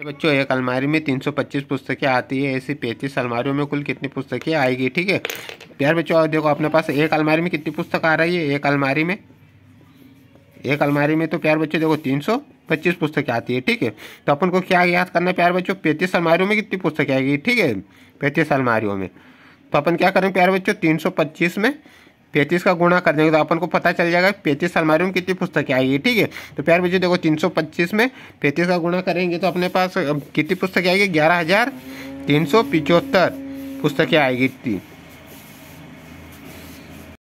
तो बच्चों एक अलमारी में 325 पुस्तकें आती है ऐसी पैंतीस अलमारियों में कुल कितनी पुस्तकें आएगी ठीक है प्यार बच्चों और देखो अपने पास एक अलमारी में कितनी पुस्तक आ रही है एक अलमारी में एक अलमारी में तो प्यार बच्चों देखो तीन सौ पच्चीस पुस्तकें आती है ठीक है तो अपन को क्या याद करना है प्यार बच्चों पैंतीस अलमारियों में कितनी पुस्तकें आएगी ठीक है पैंतीस अलमारियों में तो अपन क्या करें प्यार बच्चों तीन सौ पच्चीस में पैंतीस का गुणा कर देंगे तो अपन को पता चल जाएगा पैंतीस अलमारी में कितनी पुस्तकें आएगी ठीक है तो प्यार मुझे देखो तीन सौ पच्चीस में पैंतीस का गुणा करेंगे तो अपने पास कितनी पुस्तकें आएगी ग्यारह हज़ार तीन सौ पिचहत्तर पुस्तकें आएगी इतनी